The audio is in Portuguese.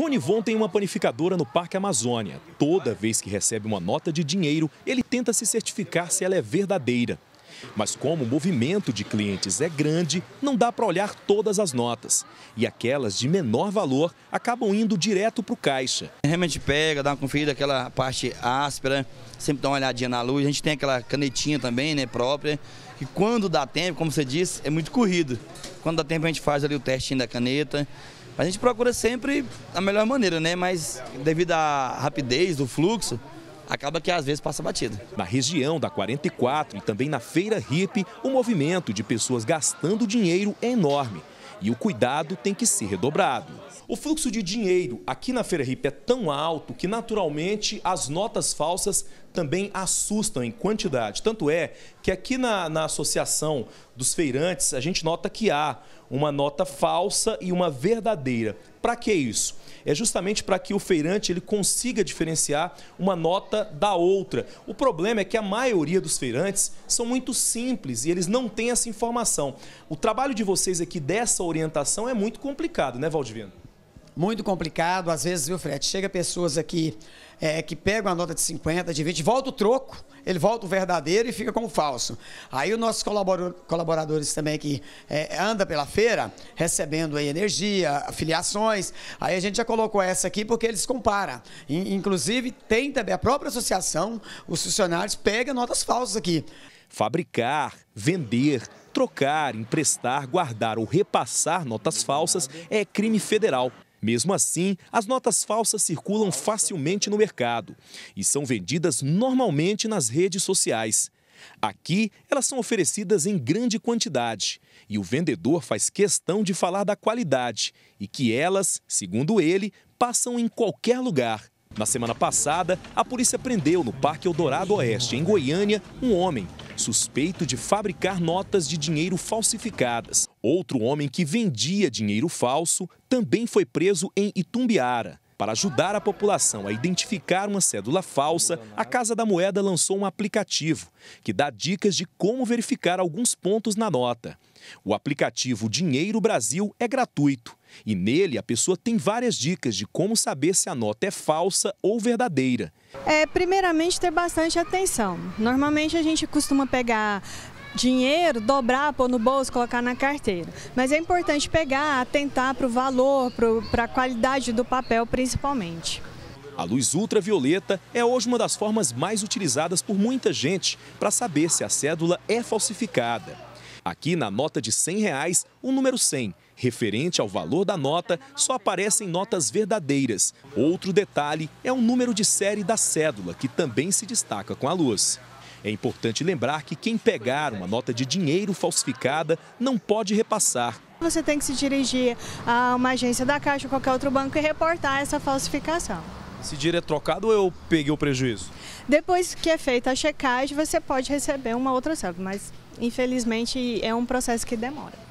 Rony Von tem uma panificadora no Parque Amazônia. Toda vez que recebe uma nota de dinheiro, ele tenta se certificar se ela é verdadeira. Mas como o movimento de clientes é grande, não dá para olhar todas as notas. E aquelas de menor valor acabam indo direto para o caixa. Realmente pega, dá uma conferida, aquela parte áspera, sempre dá uma olhadinha na luz. A gente tem aquela canetinha também, né, própria. E quando dá tempo, como você disse, é muito corrido. Quando dá tempo a gente faz ali o testinho da caneta a gente procura sempre a melhor maneira, né? Mas devido à rapidez do fluxo, acaba que às vezes passa batida. Na região da 44 e também na Feira Ripe, o movimento de pessoas gastando dinheiro é enorme e o cuidado tem que ser redobrado. O fluxo de dinheiro aqui na Feira Ripe é tão alto que naturalmente as notas falsas também assustam em quantidade. Tanto é que aqui na, na Associação dos Feirantes, a gente nota que há uma nota falsa e uma verdadeira. Para que isso? É justamente para que o feirante ele consiga diferenciar uma nota da outra. O problema é que a maioria dos feirantes são muito simples e eles não têm essa informação. O trabalho de vocês aqui dessa orientação é muito complicado, né, Valdivino? muito complicado. Às vezes, viu, Fred? Chega pessoas aqui é, que pegam a nota de 50, de 20, volta o troco, ele volta o verdadeiro e fica com o falso. Aí os nossos colaboradores também que é, anda pela feira, recebendo aí energia, afiliações. Aí a gente já colocou essa aqui porque eles comparam. Inclusive, tem também a própria associação, os funcionários pegam notas falsas aqui. Fabricar, vender, trocar, emprestar, guardar ou repassar notas falsas é crime federal. Mesmo assim, as notas falsas circulam facilmente no mercado e são vendidas normalmente nas redes sociais. Aqui, elas são oferecidas em grande quantidade e o vendedor faz questão de falar da qualidade e que elas, segundo ele, passam em qualquer lugar. Na semana passada, a polícia prendeu no Parque Eldorado Oeste, em Goiânia, um homem suspeito de fabricar notas de dinheiro falsificadas. Outro homem que vendia dinheiro falso também foi preso em Itumbiara. Para ajudar a população a identificar uma cédula falsa, a Casa da Moeda lançou um aplicativo que dá dicas de como verificar alguns pontos na nota. O aplicativo Dinheiro Brasil é gratuito e nele a pessoa tem várias dicas de como saber se a nota é falsa ou verdadeira. É, primeiramente, ter bastante atenção. Normalmente a gente costuma pegar dinheiro, dobrar, pôr no bolso, colocar na carteira. Mas é importante pegar, atentar para o valor, para a qualidade do papel principalmente. A luz ultravioleta é hoje uma das formas mais utilizadas por muita gente para saber se a cédula é falsificada. Aqui na nota de R$ reais, o número 100, referente ao valor da nota, só aparecem notas verdadeiras. Outro detalhe é o número de série da cédula, que também se destaca com a luz. É importante lembrar que quem pegar uma nota de dinheiro falsificada não pode repassar. Você tem que se dirigir a uma agência da Caixa ou qualquer outro banco e reportar essa falsificação. Esse dinheiro é trocado ou eu peguei o prejuízo? Depois que é feita a checagem, você pode receber uma outra sub, mas infelizmente é um processo que demora.